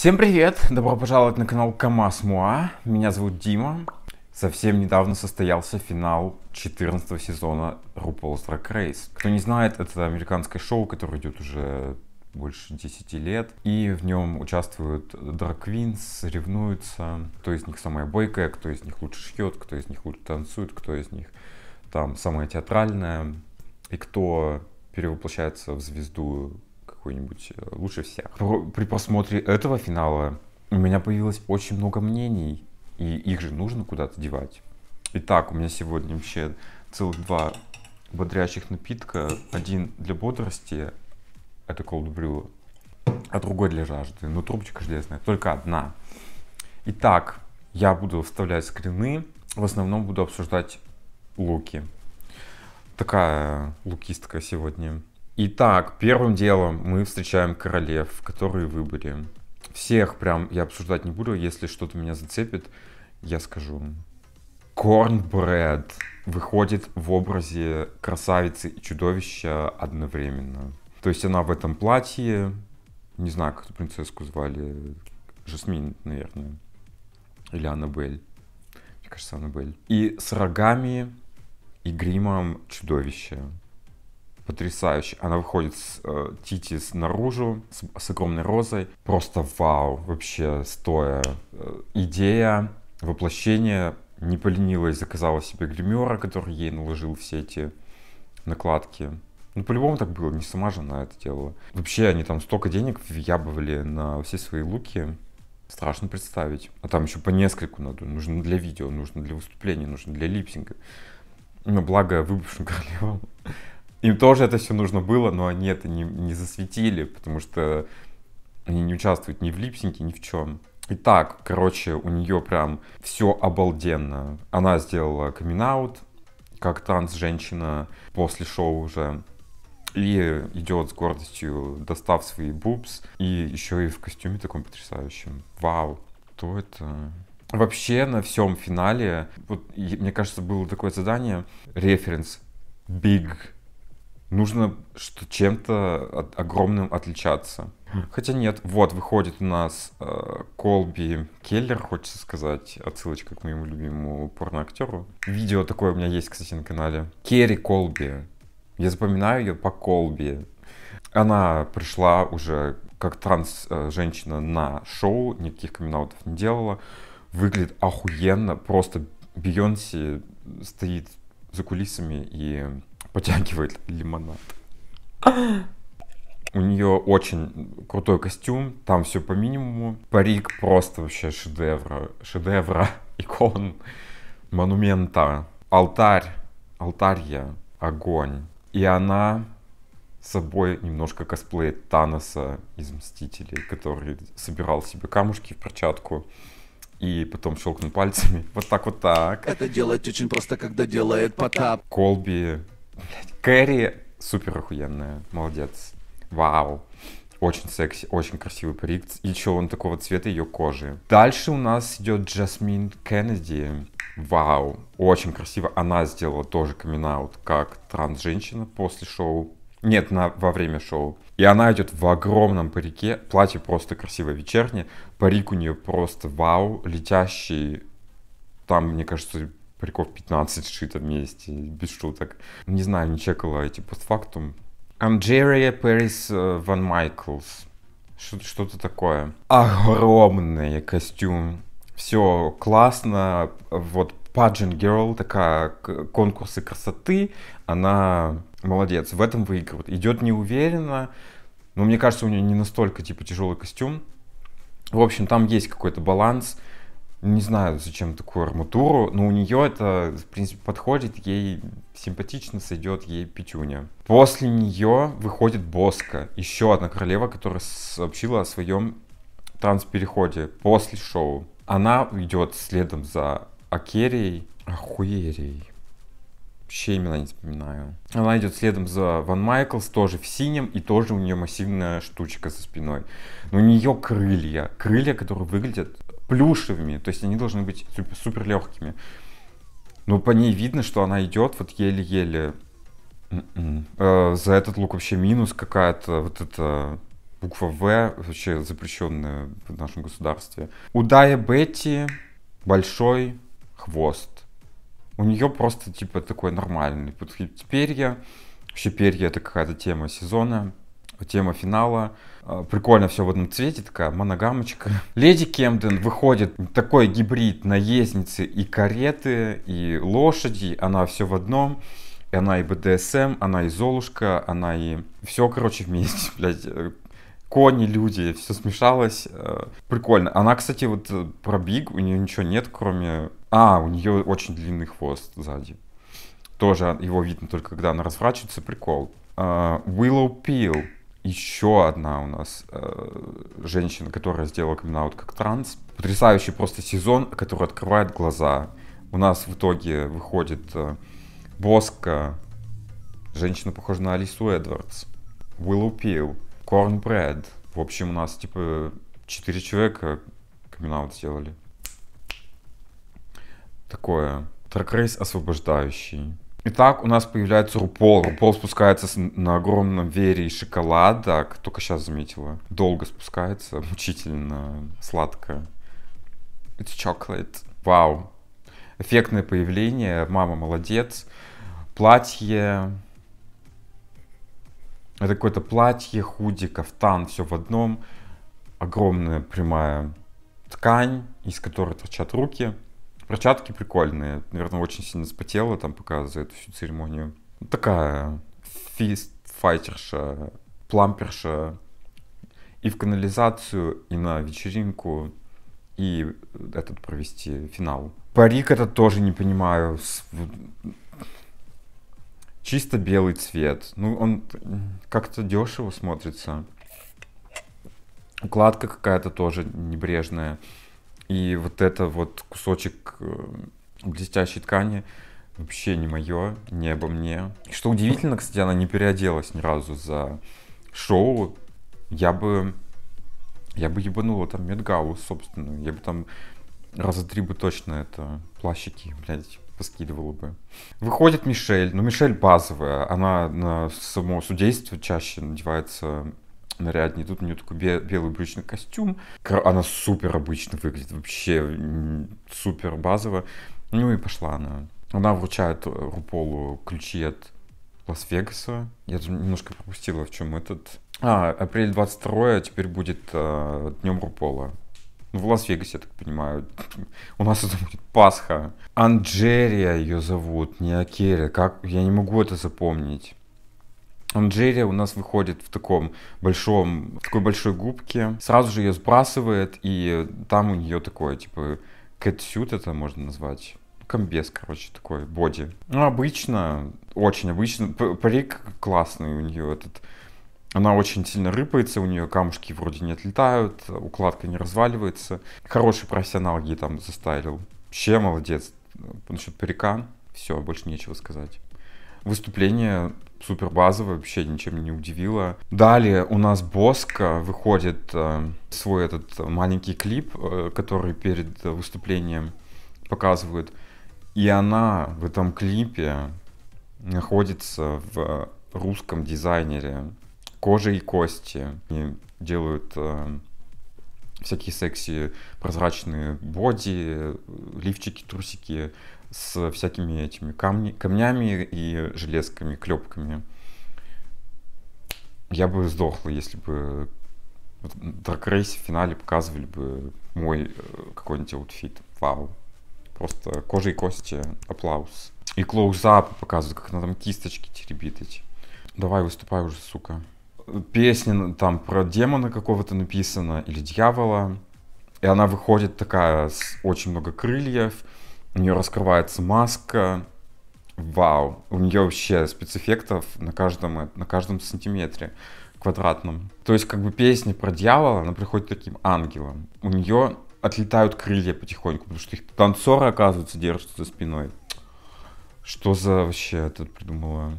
Всем привет! Добро пожаловать на канал КамАЗ Муа. Меня зовут Дима. Совсем недавно состоялся финал 14 сезона RuPaul's Drag Race. Кто не знает, это американское шоу, которое идет уже больше 10 лет. И в нем участвуют драквинс, соревнуются, кто из них самая бойкая, кто из них лучше шьет, кто из них лучше танцует, кто из них там самая театральная, и кто перевоплощается в звезду какой-нибудь э, лучше всех. При просмотре этого финала у меня появилось очень много мнений, и их же нужно куда-то девать. Итак, у меня сегодня вообще целых два бодрящих напитка. Один для бодрости, это cold brew, а другой для жажды. но ну, трубочка железная, только одна. Итак, я буду вставлять скрины. В основном буду обсуждать луки. Такая лукистка сегодня. Итак, первым делом мы встречаем королев, которые выбыли. Всех прям я обсуждать не буду, если что-то меня зацепит, я скажу. Корнбред выходит в образе красавицы и чудовища одновременно. То есть она в этом платье, не знаю, как принцесску звали, Жасмин, наверное, или Аннабель. Мне кажется, Аннабель. И с рогами и гримом чудовища потрясающе. Она выходит с э, Тити снаружи, с, с огромной розой. Просто вау, вообще стоя. Э, идея, воплощение. Не поленилась, заказала себе гримера, который ей наложил все эти накладки. Ну, по-любому так было, не сама же она это делала. Вообще, они там столько денег въябывали на все свои луки. Страшно представить. А там еще по нескольку надо. Нужно для видео, нужно для выступления, нужно для липсинга. Но благо выбывшим королевам им тоже это все нужно было, но они это не, не засветили, потому что они не участвуют ни в липсинке, ни в чем. И так, короче, у нее прям все обалденно. Она сделала камин как транс-женщина после шоу уже. И идет с гордостью, достав свои бубс. И еще и в костюме таком потрясающем. Вау, кто это? Вообще на всем финале, вот, мне кажется, было такое задание, референс Big нужно что чем-то от, огромным отличаться. Хотя нет, вот выходит у нас э, Колби Келлер, хочется сказать, отсылочка к моему любимому порноактеру. Видео такое у меня есть, кстати, на канале. Керри Колби. Я запоминаю ее по Колби. Она пришла уже как транс-женщина э, на шоу, никаких камин не делала. Выглядит охуенно, просто Бейонсе стоит за кулисами и потягивает лимонад. У нее очень крутой костюм, там все по минимуму. Парик просто вообще шедевра, шедевра, икон, монумента. Алтарь, алтарья, огонь. И она собой немножко косплеит Таноса из Мстителей, который собирал себе камушки в перчатку и потом щелкнул пальцами. Вот так вот так. Это делать очень просто, когда делает Потап. Колби Кэрри супер охуенная, молодец. Вау. Очень секси, очень красивый парик. И чё, он такого цвета ее кожи. Дальше у нас идет Джасмин Кеннеди. Вау, очень красиво. Она сделала тоже камин как транс-женщина после шоу. Нет, на, во время шоу. И она идет в огромном парике. Платье просто красивое вечернее. Парик у нее просто вау. Летящий. Там, мне кажется, париков 15 сшито вместе, без шуток. Не знаю, не чекала эти постфактум. Анджерия Пэрис э, Ван Майклс. Что-то такое. Огромный костюм. Все классно. Вот Pageant Girl, такая конкурсы красоты, она молодец, в этом выигрывает. Идет неуверенно, но мне кажется, у нее не настолько типа тяжелый костюм. В общем, там есть какой-то баланс не знаю, зачем такую арматуру, но у нее это, в принципе, подходит, ей симпатично сойдет ей пятюня. После нее выходит Боска, еще одна королева, которая сообщила о своем транс-переходе после шоу. Она идет следом за Акерией, Ахуерией, вообще имена не вспоминаю. Она идет следом за Ван Майклс, тоже в синем, и тоже у нее массивная штучка за спиной. Но у нее крылья, крылья, которые выглядят плюшевыми, то есть они должны быть супер, легкими. Но по ней видно, что она идет вот еле-еле. М-м. Э, за этот лук вообще минус какая-то вот эта буква В, вообще запрещенная в нашем государстве. У Дая Бетти большой хвост. У нее просто типа такой нормальный Теперь я Вообще перья это какая-то тема сезона. Типа, тема финала. А, прикольно все в одном цвете, такая моногамочка. Леди Кемден выходит такой гибрид наездницы и кареты, и лошади. Она все в одном. И она и БДСМ, она и Золушка, она и... Все, короче, вместе, блядь. Э, кони, люди, все смешалось. Э, прикольно. Она, кстати, вот э, про Биг, у нее ничего нет, кроме... А, у нее очень длинный хвост сзади. Тоже а, его видно только когда она разворачивается, прикол. А, willow Пил еще одна у нас э, женщина, которая сделала камин как транс. Потрясающий просто сезон, который открывает глаза. У нас в итоге выходит э, Боска, женщина похожа на Алису Эдвардс, Уиллу Пил, Корнбред. В общем, у нас типа четыре человека камин сделали. Такое. Трек-рейс освобождающий. Итак, у нас появляется Рупол. Рупол спускается на огромном вере из шоколада, только сейчас заметила. Долго спускается, мучительно сладко. It's chocolate. Вау. Эффектное появление, мама молодец. Платье. Это какое-то платье, худи, кафтан, все в одном. Огромная прямая ткань, из которой торчат руки. Перчатки прикольные. Наверное, очень сильно спотела там, показывает всю церемонию. Ну, такая фист-файтерша, пламперша. И в канализацию, и на вечеринку, и этот провести финал. Парик это тоже не понимаю. Чисто белый цвет. Ну, он как-то дешево смотрится. Укладка какая-то тоже небрежная. И вот это вот кусочек э, блестящей ткани вообще не мое, не обо мне. Что удивительно, кстати, она не переоделась ни разу за шоу. Я бы... Я бы ебанула там медгаву собственную. Я бы там раза три бы точно это плащики, блядь, поскидывала бы. Выходит Мишель, ну Мишель базовая, она на само судейство чаще надевается нарядный Тут у нее такой белый брючный костюм. Она супер обычно выглядит, вообще супер базово. Ну и пошла она. Она вручает э, Руполу ключи от Лас-Вегаса. Я немножко пропустила, в чем этот... А, апрель 22 а теперь будет э, днем Рупола. Ну, в Лас-Вегасе, я так понимаю. У нас это будет Пасха. Анджерия ее зовут, не Акерия. Как? Я не могу это запомнить. Анжерия у нас выходит в таком большом, в такой большой губке, сразу же ее сбрасывает, и там у нее такое, типа, кэтсют это можно назвать, комбез, короче, такой, боди. Ну, обычно, очень обычно, парик классный у нее этот, она очень сильно рыпается, у нее камушки вроде не отлетают, укладка не разваливается. Хороший профессионал ей там заставил. Вообще молодец. Насчет парика, все, больше нечего сказать. Выступление супер базовая, вообще ничем не удивила. Далее у нас Боска выходит э, свой этот маленький клип, э, который перед выступлением показывают. И она в этом клипе находится в русском дизайнере кожи и кости. Они делают э, всякие секси прозрачные боди, лифчики, трусики, с всякими этими камни, камнями и железками, клепками. Я бы сдохла, если бы в Dark Race в финале показывали бы мой э, какой-нибудь аутфит. Вау. Просто кожа и кости. Аплаус. И клоузапы показывают, как она там кисточки теребит эти. Давай, выступай уже, сука. Песня там про демона какого-то написана или дьявола. И она выходит такая с очень много крыльев у нее раскрывается маска. Вау, у нее вообще спецэффектов на каждом, э, на каждом сантиметре квадратном. То есть как бы песня про дьявола, она приходит таким ангелом. У нее отлетают крылья потихоньку, потому что их танцоры, оказывается, держатся за спиной. Что за вообще это придумала?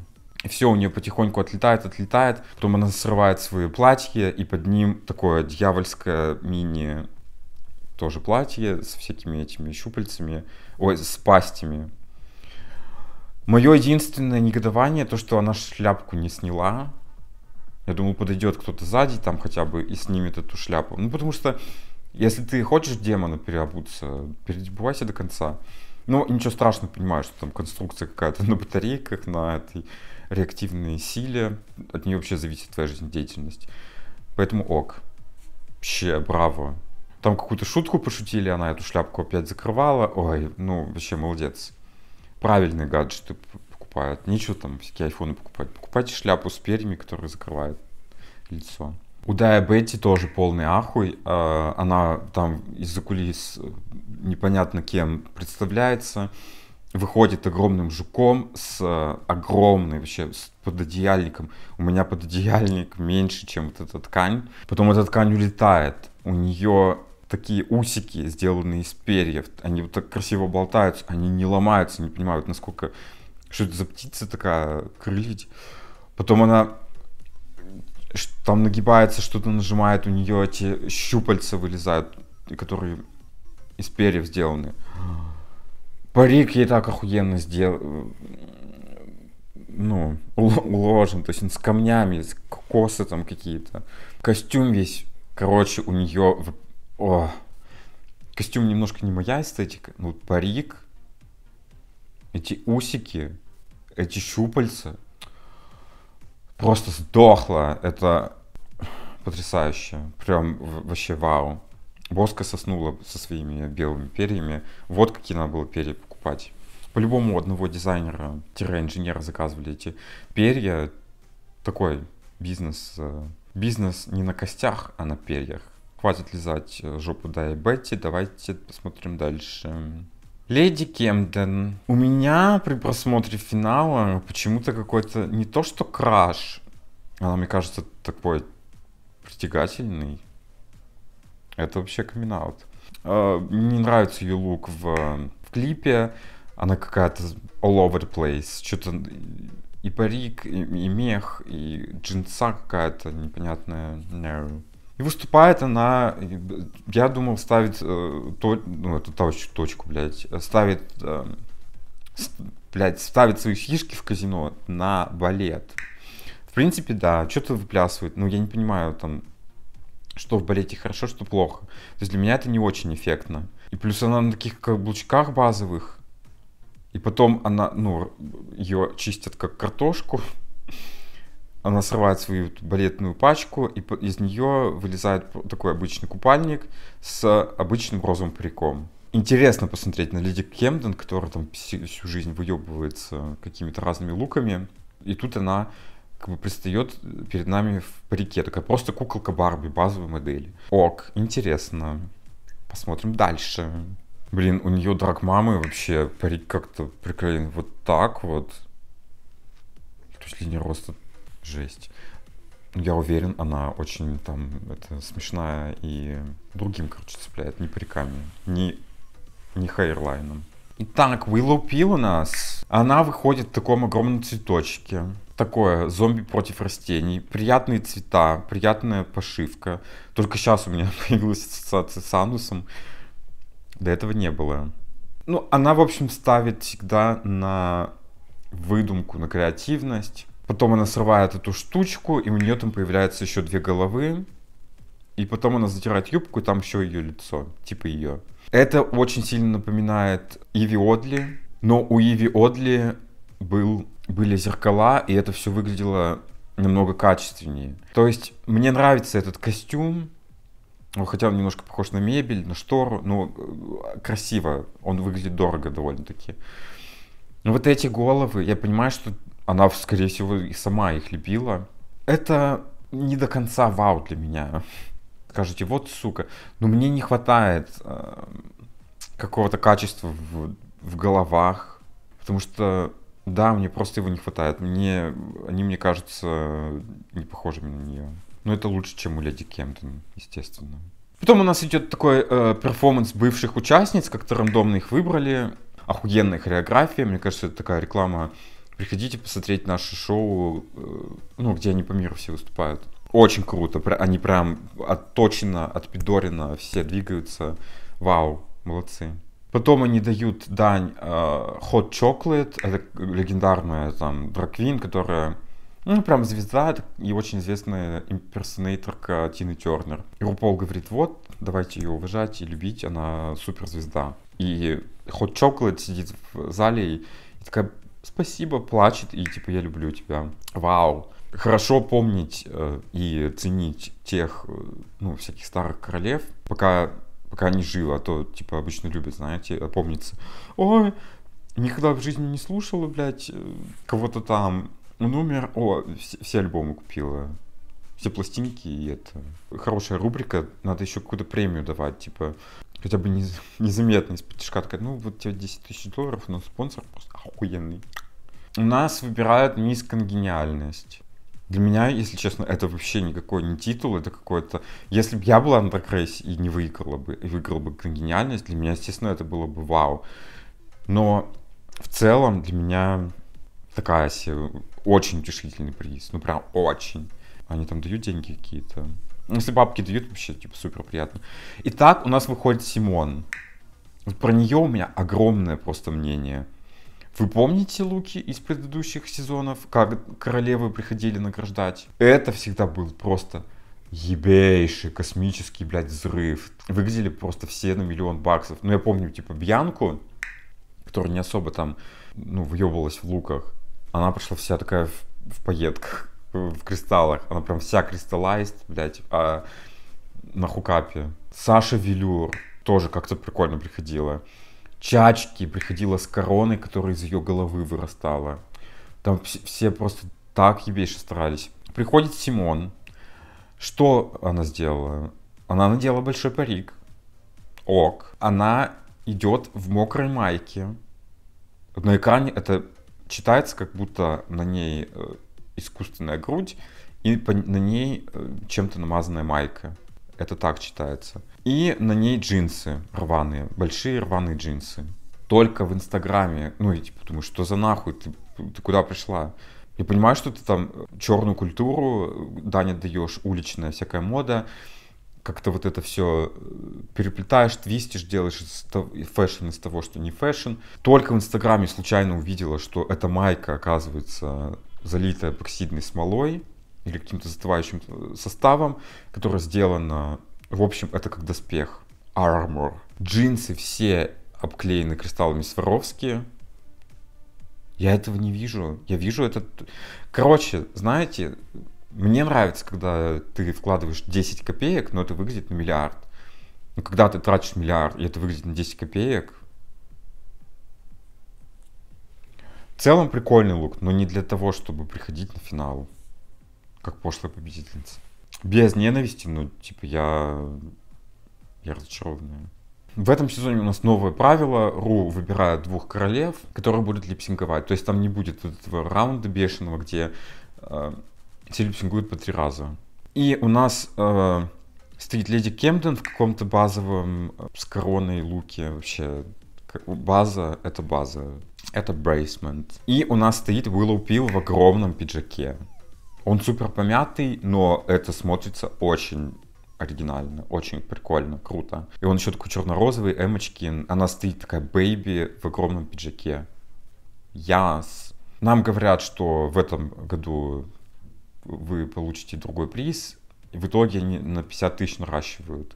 И все у нее потихоньку отлетает, отлетает. Потом она срывает свои платья, и под ним такое дьявольское мини тоже платье с всякими этими щупальцами. Ой, с пастями. Мое единственное негодование, то, что она шляпку не сняла. Я думал, подойдет кто-то сзади там хотя бы и снимет эту шляпу. Ну, потому что, если ты хочешь демона переобуться, перебывайся до конца. Ну, ничего страшного, понимаю, что там конструкция какая-то на батарейках, на этой реактивной силе. От нее вообще зависит твоя жизнедеятельность. Поэтому ок. Вообще, браво там какую-то шутку пошутили, она эту шляпку опять закрывала. Ой, ну вообще молодец. Правильные гаджеты покупают. Нечего там всякие айфоны покупать. Покупайте шляпу с перьями, которая закрывает лицо. У Дая Бетти тоже полный ахуй. А, она там из-за кулис э, непонятно кем представляется. Выходит огромным жуком с э, огромной вообще с пододеяльником. У меня пододеяльник меньше, чем вот эта ткань. Потом эта ткань улетает. У нее такие усики, сделанные из перьев. Они вот так красиво болтаются, они не ломаются, не понимают, насколько... Что это за птица такая, крылья, Потом она там нагибается, что-то нажимает, у нее эти щупальца вылезают, которые из перьев сделаны. Парик ей так охуенно сделал, ну, уложен, то есть он с камнями, с косы там какие-то. Костюм весь, короче, у нее о, костюм немножко не моя эстетика. Ну, парик, эти усики, эти щупальца. Просто сдохло. Это потрясающе. Прям вообще вау. Воска соснула со своими белыми перьями. Вот какие надо было перья покупать. По-любому одного дизайнера-инженера заказывали эти перья. Такой бизнес. Э, бизнес не на костях, а на перьях. Хватит лизать э, жопу Дай Бетти, давайте посмотрим дальше. Леди Кемден. У меня при просмотре финала почему-то какой-то не то что краш, она, мне кажется, такой притягательный. Это вообще камин -аут. Мне э, нравится ее лук в, э, в клипе. Она какая-то all over the place. Что-то и парик, и, и мех, и джинса какая-то непонятная. No. И выступает она, я думал, ставит э, то, ну, эту точку, блядь, ставит, эм, блядь, ставит свои фишки в казино на балет. В принципе, да, что-то выплясывает, но я не понимаю, там, что в балете хорошо, что плохо. То есть для меня это не очень эффектно. И плюс она на таких каблучках базовых, и потом она, ну, ее чистят как картошку она срывает свою балетную пачку, и из нее вылезает такой обычный купальник с обычным розовым париком. Интересно посмотреть на Лиди Кемден, которая там всю жизнь выебывается какими-то разными луками. И тут она как бы пристает перед нами в парике. Такая просто куколка Барби, базовой модель. Ок, интересно. Посмотрим дальше. Блин, у нее драк мамы вообще парик как-то приклеен вот так вот. То есть линия роста жесть. Я уверен, она очень там это смешная и другим, короче, цепляет, не париками, не, не хейрлайном. Итак, Уиллоу Пил у нас. Она выходит в таком огромном цветочке. Такое, зомби против растений. Приятные цвета, приятная пошивка. Только сейчас у меня появилась ассоциация с анусом. До этого не было. Ну, она, в общем, ставит всегда на выдумку, на креативность. Потом она срывает эту штучку, и у нее там появляются еще две головы. И потом она затирает юбку, и там еще ее лицо, типа ее. Это очень сильно напоминает Иви Одли, но у Иви Одли был, были зеркала, и это все выглядело немного качественнее. То есть мне нравится этот костюм, ну, хотя он немножко похож на мебель, на штору, но э, красиво, он выглядит дорого довольно-таки. Но вот эти головы, я понимаю, что она, скорее всего, и сама их любила. Это не до конца вау для меня. Скажете, вот сука, но ну, мне не хватает э, какого-то качества в, в головах, потому что, да, мне просто его не хватает. Мне, они, мне кажутся, не похожими на нее. Но ну, это лучше, чем у Леди Кемптон, естественно. Потом у нас идет такой э, перформанс бывших участниц, как то рандомно их выбрали. Охуенная хореография, мне кажется, это такая реклама Приходите посмотреть наше шоу, э, ну, где они по миру все выступают. Очень круто, они прям отточено, отпидорено, все двигаются. Вау, молодцы. Потом они дают дань э, Hot Chocolate, это легендарная там драквин, которая ну, прям звезда и очень известная имперсонейторка Тины Тернер. И Рупол говорит, вот, давайте ее уважать и любить, она суперзвезда. И Hot Chocolate сидит в зале и, и такая, спасибо, плачет и типа я люблю тебя. Вау. Хорошо помнить э, и ценить тех, э, ну, всяких старых королев, пока, пока они живы, а то, типа, обычно любят, знаете, помнится. Ой, никогда в жизни не слушала, блядь, э, кого-то там. Он умер, о, все, все альбомы купила все пластинки, и это хорошая рубрика, надо еще какую-то премию давать, типа хотя бы не, незаметно из-под такая, ну вот тебе 10 тысяч долларов, но спонсор просто охуенный. У нас выбирают мисс Конгениальность. Для меня, если честно, это вообще никакой не титул, это какое то Если бы я была на Драгрейсе и не выиграла бы, и выиграла бы конгениальность, для меня, естественно, это было бы вау. Но в целом для меня такая себе очень утешительный приз. Ну прям очень. Они там дают деньги какие-то. Ну, если бабки дают, вообще типа супер приятно. Итак, у нас выходит Симон. Вот про нее у меня огромное просто мнение. Вы помните луки из предыдущих сезонов, как королевы приходили награждать? Это всегда был просто ебейший космический, блядь, взрыв. Выглядели просто все на миллион баксов. Ну, я помню, типа, Бьянку, которая не особо там, ну, въебалась в луках. Она пришла вся такая в, в пайетках в кристаллах. Она прям вся кристаллайст, блядь, а на хукапе. Саша Велюр тоже как-то прикольно приходила. Чачки приходила с короной, которая из ее головы вырастала. Там все просто так ебейше старались. Приходит Симон. Что она сделала? Она надела большой парик. Ок. Она идет в мокрой майке. На экране это читается, как будто на ней э, искусственная грудь и на ней э, чем-то намазанная майка. Это так читается. И на ней джинсы рваные, большие рваные джинсы. Только в Инстаграме. Ну, и типа, думаю, что за нахуй, ты, ты куда пришла? Я понимаю, что ты там черную культуру, э, Даня даешь, уличная всякая мода, как-то вот это все э, переплетаешь, твистишь, делаешь из фэшн из того, что не фэшн. Только в Инстаграме случайно увидела, что эта майка, оказывается, залито эпоксидной смолой или каким-то затывающим э, составом, которое сделано, в общем, это как доспех, армор. Джинсы все обклеены кристаллами Сваровски. Я этого не вижу. Я вижу этот... Короче, знаете, мне нравится, когда ты вкладываешь 10 копеек, но это выглядит на миллиард. Но ну, когда ты тратишь миллиард, и это выглядит на 10 копеек, В целом прикольный лук, но не для того, чтобы приходить на финал, как пошлая победительница. Без ненависти, ну, типа, я... Я разочарованная. В этом сезоне у нас новое правило. Ру выбирает двух королев, которые будут липсинговать. То есть там не будет вот этого раунда бешеного, где э, все липсингуют по три раза. И у нас э, стоит Леди Кемден в каком-то базовом э, с короной луке вообще. База — это база. Это брейсмент. И у нас стоит Willow Peel в огромном пиджаке. Он супер помятый, но это смотрится очень оригинально, очень прикольно, круто. И он еще такой черно-розовый, эмочки. Она стоит такая бэйби в огромном пиджаке. Яс. Нам говорят, что в этом году вы получите другой приз. И в итоге они на 50 тысяч наращивают.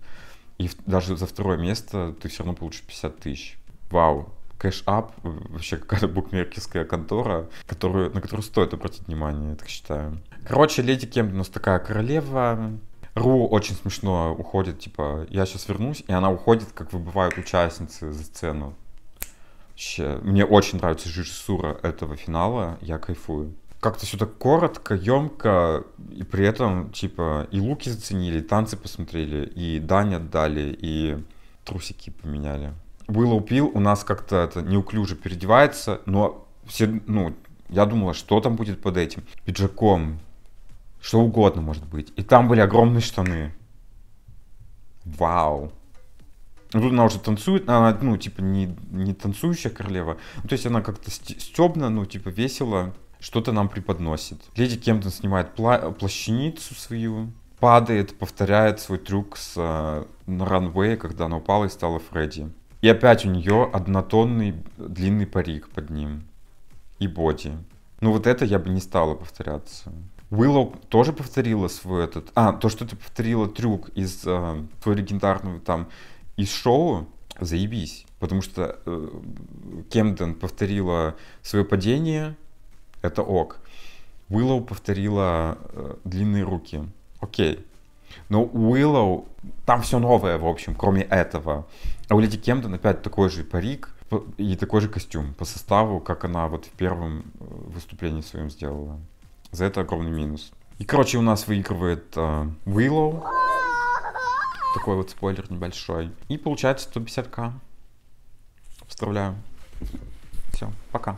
И даже за второе место ты все равно получишь 50 тысяч. Вау, кэш-ап, вообще какая-то букмекерская контора, которую, на которую стоит обратить внимание, я так считаю. Короче, Леди Кемп у нас такая королева, Ру очень смешно уходит, типа, я сейчас вернусь, и она уходит, как выбывают участницы за сцену. Вообще, мне очень нравится режиссура этого финала, я кайфую. Как-то все так коротко, емко, и при этом, типа, и луки заценили, и танцы посмотрели, и дань отдали, и трусики поменяли. Уиллоу Пил у нас как-то это неуклюже переодевается, но все, ну, я думала, что там будет под этим пиджаком, что угодно может быть. И там были огромные штаны. Вау. Ну, тут она уже танцует, она, ну, типа, не, не танцующая королева. Ну, то есть она как-то стебно, ну, типа, весело что-то нам преподносит. Леди Кемптон снимает пла плащаницу свою, падает, повторяет свой трюк с, э, на ранвее, когда она упала и стала Фредди. И опять у нее однотонный длинный парик под ним. И боди. Ну вот это я бы не стала повторяться. Уиллоу тоже повторила свой этот... А, то, что ты повторила трюк из э, твоего легендарного там из шоу, заебись. Потому что э, Кемден повторила свое падение, это ок. Уиллоу повторила э, длинные руки. Окей. Но у Уиллоу там все новое, в общем, кроме этого. А у Леди Кемден опять такой же парик и такой же костюм по составу, как она вот в первом э, выступлении своем сделала. За это огромный минус. И, короче, у нас выигрывает э, Уиллоу. Такой вот спойлер небольшой. И получается 150к. Вставляю. Все, пока.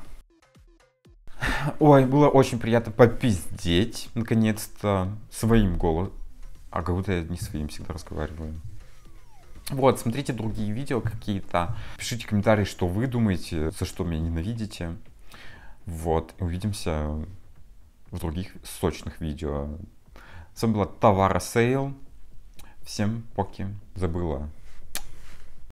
Ой, было очень приятно попиздеть, наконец-то, своим голосом а как будто я не своим всегда разговариваю. Вот, смотрите другие видео какие-то. Пишите комментарии, что вы думаете, за что меня ненавидите. Вот, и увидимся в других сочных видео. С вами была Товара Сейл. Всем поки. Забыла